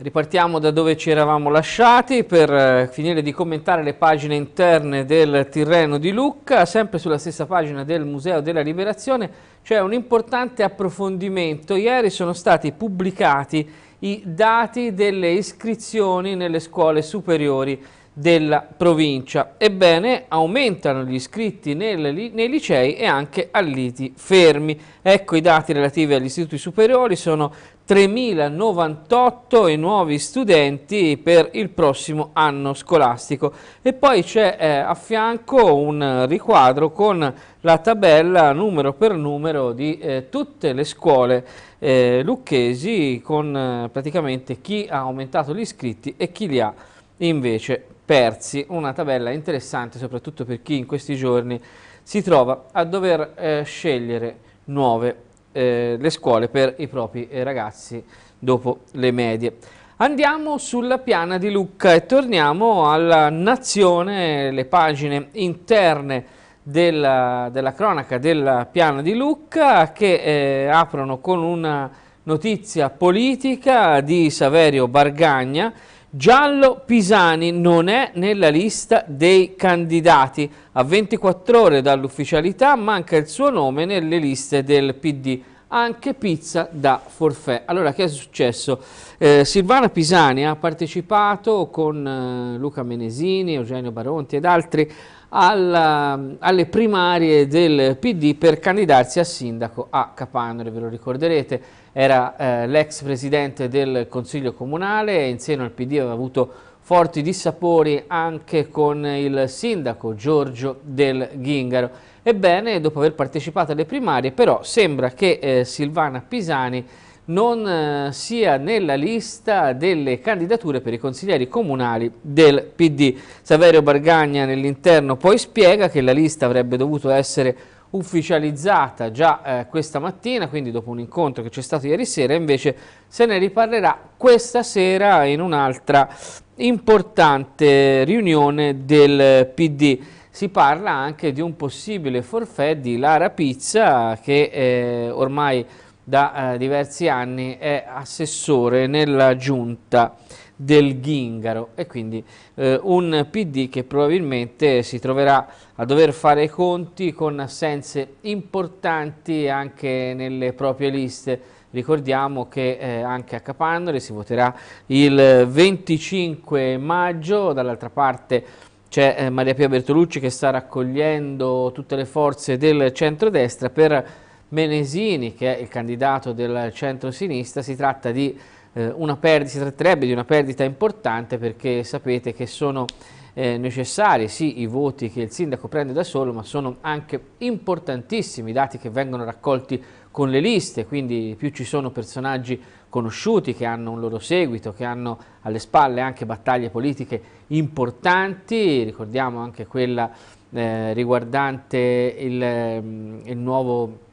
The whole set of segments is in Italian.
Ripartiamo da dove ci eravamo lasciati per eh, finire di commentare le pagine interne del Tirreno di Lucca. Sempre sulla stessa pagina del Museo della Liberazione c'è un importante approfondimento. Ieri sono stati pubblicati i dati delle iscrizioni nelle scuole superiori della provincia. Ebbene, aumentano gli iscritti nei, nei licei e anche a liti fermi. Ecco i dati relativi agli istituti superiori, sono 3.098 i nuovi studenti per il prossimo anno scolastico. E poi c'è eh, a fianco un riquadro con la tabella numero per numero di eh, tutte le scuole eh, lucchesi con eh, praticamente chi ha aumentato gli iscritti e chi li ha invece persi, una tabella interessante soprattutto per chi in questi giorni si trova a dover eh, scegliere nuove eh, le scuole per i propri eh, ragazzi dopo le medie. Andiamo sulla piana di Lucca e torniamo alla nazione, le pagine interne della, della cronaca della piana di Lucca che eh, aprono con una notizia politica di Saverio Bargagna Giallo Pisani non è nella lista dei candidati. A 24 ore dall'ufficialità manca il suo nome nelle liste del PD anche pizza da forfè. Allora, che è successo? Eh, Silvana Pisani ha partecipato con eh, Luca Menesini, Eugenio Baronti ed altri alla, ehm, alle primarie del PD per candidarsi a sindaco a Capanore, ve lo ricorderete, era eh, l'ex presidente del Consiglio Comunale e in seno al PD aveva avuto forti dissapori anche con il sindaco Giorgio del Ghingaro. Ebbene, dopo aver partecipato alle primarie, però sembra che eh, Silvana Pisani non eh, sia nella lista delle candidature per i consiglieri comunali del PD. Saverio Bargagna nell'interno poi spiega che la lista avrebbe dovuto essere ufficializzata già eh, questa mattina, quindi dopo un incontro che c'è stato ieri sera, invece se ne riparlerà questa sera in un'altra importante riunione del PD. Si parla anche di un possibile forfè di Lara Pizza che eh, ormai da eh, diversi anni è assessore nella giunta del Ghingaro e quindi eh, un PD che probabilmente si troverà a dover fare i conti con assenze importanti anche nelle proprie liste. Ricordiamo che eh, anche a Capannoli si voterà il 25 maggio, dall'altra parte c'è eh, Maria Pia Bertolucci che sta raccogliendo tutte le forze del centrodestra per Menesini, che è il candidato del centro-sinistra, si tratta di eh, una perdita, si tratterebbe di una perdita importante perché sapete che sono eh, necessari sì i voti che il sindaco prende da solo ma sono anche importantissimi i dati che vengono raccolti con le liste quindi più ci sono personaggi conosciuti che hanno un loro seguito che hanno alle spalle anche battaglie politiche importanti ricordiamo anche quella eh, riguardante il, mm, il nuovo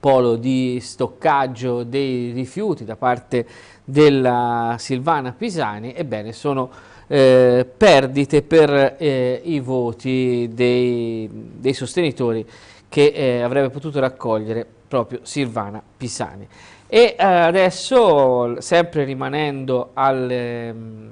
polo di stoccaggio dei rifiuti da parte della Silvana Pisani, ebbene sono eh, perdite per eh, i voti dei, dei sostenitori che eh, avrebbe potuto raccogliere proprio Silvana Pisani. E eh, adesso, sempre rimanendo al ehm,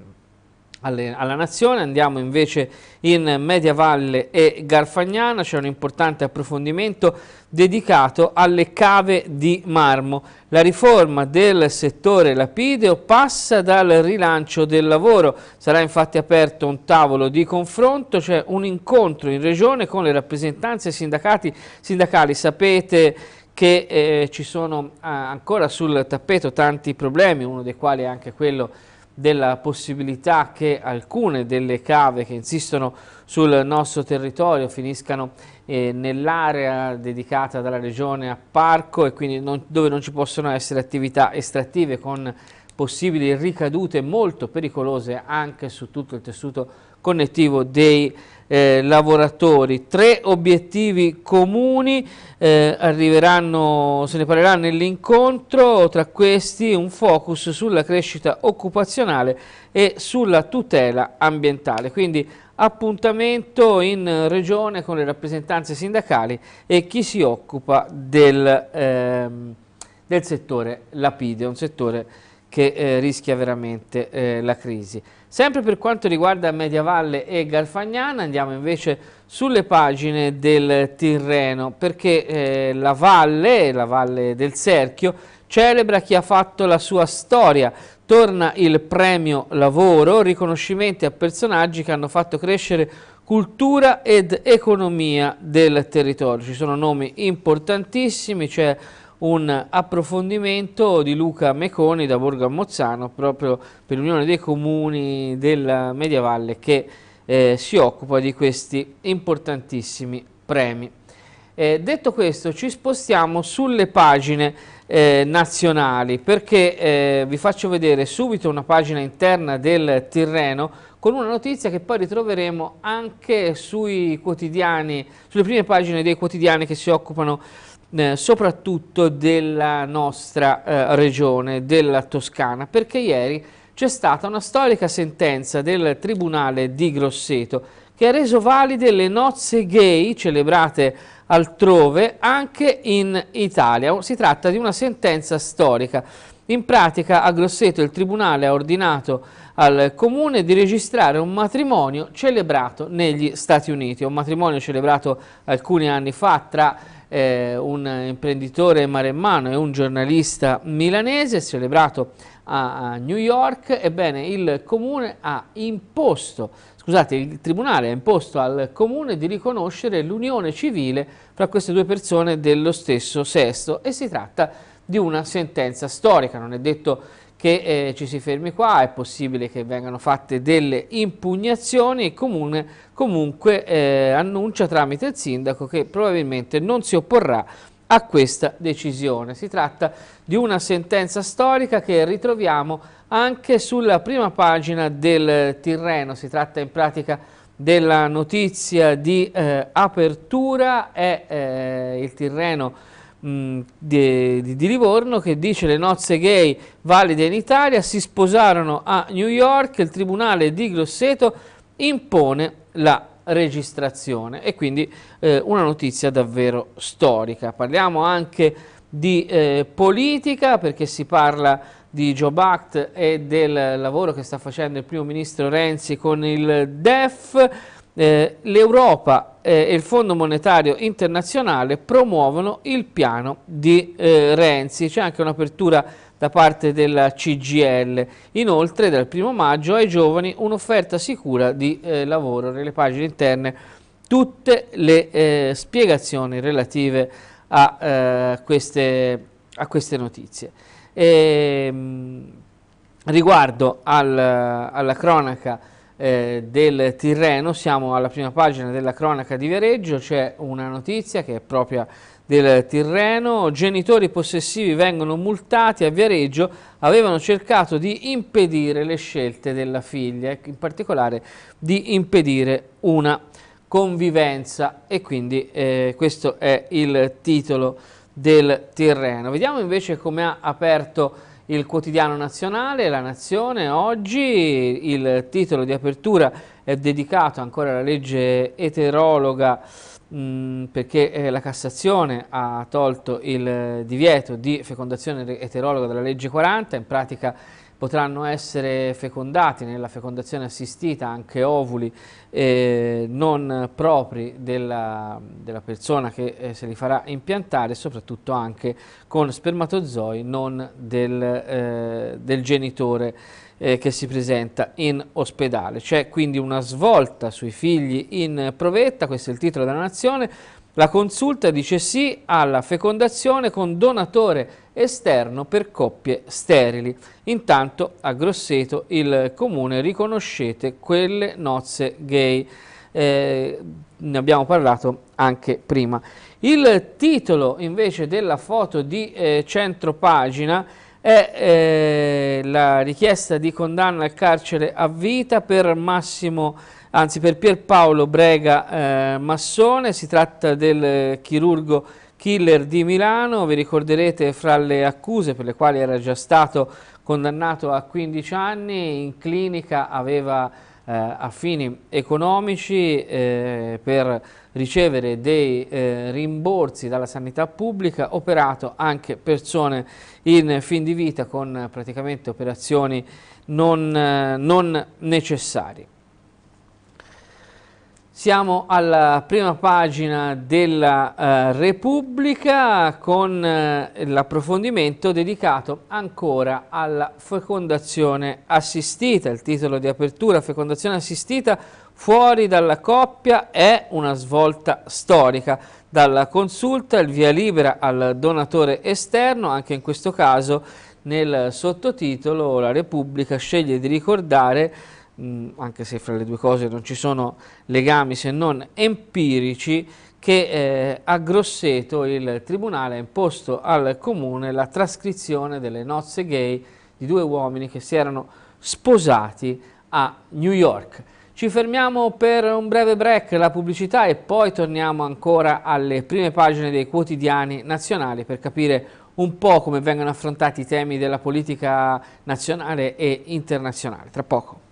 alle, alla nazione, andiamo invece in Media Valle e Garfagnana, c'è un importante approfondimento dedicato alle cave di marmo. La riforma del settore lapideo passa dal rilancio del lavoro, sarà infatti aperto un tavolo di confronto, c'è cioè un incontro in regione con le rappresentanze sindacali, sapete che eh, ci sono eh, ancora sul tappeto tanti problemi, uno dei quali è anche quello della possibilità che alcune delle cave che insistono sul nostro territorio finiscano eh, nell'area dedicata dalla regione a parco e quindi non, dove non ci possono essere attività estrattive con possibili ricadute molto pericolose anche su tutto il tessuto connettivo dei eh, lavoratori. Tre obiettivi comuni eh, arriveranno, se ne parlerà nell'incontro, tra questi un focus sulla crescita occupazionale e sulla tutela ambientale. Quindi appuntamento in regione con le rappresentanze sindacali e chi si occupa del, ehm, del settore lapide, un settore che eh, rischia veramente eh, la crisi. Sempre per quanto riguarda Mediavalle e Garfagnana andiamo invece sulle pagine del Tirreno perché eh, la valle, la valle del Serchio, celebra chi ha fatto la sua storia. Torna il premio lavoro, riconoscimenti a personaggi che hanno fatto crescere cultura ed economia del territorio. Ci sono nomi importantissimi, c'è cioè un approfondimento di Luca Meconi da Borgo a Mozzano proprio per l'Unione dei Comuni del Mediavalle che eh, si occupa di questi importantissimi premi. Eh, detto questo ci spostiamo sulle pagine eh, nazionali perché eh, vi faccio vedere subito una pagina interna del Tirreno con una notizia che poi ritroveremo anche sui quotidiani, sulle prime pagine dei quotidiani che si occupano eh, soprattutto della nostra eh, regione, della Toscana, perché ieri c'è stata una storica sentenza del Tribunale di Grosseto che ha reso valide le nozze gay celebrate altrove anche in Italia. Si tratta di una sentenza storica. In pratica a Grosseto il Tribunale ha ordinato al Comune di registrare un matrimonio celebrato negli Stati Uniti, un matrimonio celebrato alcuni anni fa tra eh, un imprenditore maremmano e un giornalista milanese, celebrato a, a New York, ebbene il comune ha imposto scusate, il Tribunale ha imposto al Comune di riconoscere l'unione civile fra queste due persone dello stesso sesto e si tratta di una sentenza storica, non è detto che eh, ci si fermi qua, è possibile che vengano fatte delle impugnazioni, il comune comunque eh, annuncia tramite il sindaco che probabilmente non si opporrà a questa decisione. Si tratta di una sentenza storica che ritroviamo anche sulla prima pagina del Tirreno, si tratta in pratica della notizia di eh, apertura, è eh, il Tirreno mh, di, di, Livorno che dice le nozze gay valide in Italia si sposarono a New York, il tribunale di Grosseto impone la registrazione e quindi eh, una notizia davvero storica. Parliamo anche di eh, politica perché si parla di Job Act e del lavoro che sta facendo il primo ministro Renzi con il DEF eh, l'Europa eh, e il Fondo Monetario Internazionale promuovono il piano di eh, Renzi, c'è anche un'apertura da parte della CGL. Inoltre dal primo maggio ai giovani un'offerta sicura di eh, lavoro nelle pagine interne tutte le eh, spiegazioni relative a, eh, queste, a queste, notizie. E, ehm, riguardo al, alla cronaca eh, del Tirreno, siamo alla prima pagina della cronaca di Viareggio, c'è una notizia che è propria del Tirreno, genitori possessivi vengono multati a Viareggio, avevano cercato di impedire le scelte della figlia, ecco, in particolare di impedire una convivenza e quindi eh, questo è il titolo del Tirreno. Vediamo invece come ha aperto il quotidiano nazionale, la nazione, oggi il titolo di apertura è dedicato ancora alla legge eterologa mh, mm, perché eh, la Cassazione ha tolto il divieto di fecondazione eterologa dalla legge 40, in pratica potranno essere fecondati nella fecondazione assistita anche ovuli eh, non propri della, della persona che eh, se li farà impiantare, soprattutto anche con spermatozoi non del, eh, del genitore eh, che si presenta in ospedale. C'è quindi una svolta sui figli in provetta, questo è il titolo della nazione, la consulta dice sì alla fecondazione con donatore esterno per coppie sterili. Intanto a Grosseto il comune riconoscete quelle nozze gay. Eh, ne abbiamo parlato anche prima. Il titolo invece della foto di eh, centropagina è eh, la richiesta di condanna al carcere a vita per Massimo anzi per Pierpaolo Brega eh, Massone, si tratta del eh, chirurgo killer di Milano, vi ricorderete fra le accuse per le quali era già stato condannato a 15 anni, in clinica aveva eh, a fini economici eh, per ricevere dei eh, rimborsi dalla sanità pubblica, operato anche persone in fin di vita con praticamente operazioni non, eh, non necessarie. Siamo alla prima pagina della eh, Repubblica con eh, l'approfondimento dedicato ancora alla fecondazione assistita. Il titolo di apertura, fecondazione assistita fuori dalla coppia, è una svolta storica. Dalla consulta il via libera al donatore esterno, anche in questo caso nel sottotitolo la Repubblica sceglie di ricordare mh, mm, anche se fra le due cose non ci sono legami se non empirici, che eh, a Grosseto il tribunale ha imposto al comune la trascrizione delle nozze gay di due uomini che si erano sposati a New York. Ci fermiamo per un breve break, la pubblicità e poi torniamo ancora alle prime pagine dei quotidiani nazionali per capire un po' come vengono affrontati i temi della politica nazionale e internazionale. Tra poco.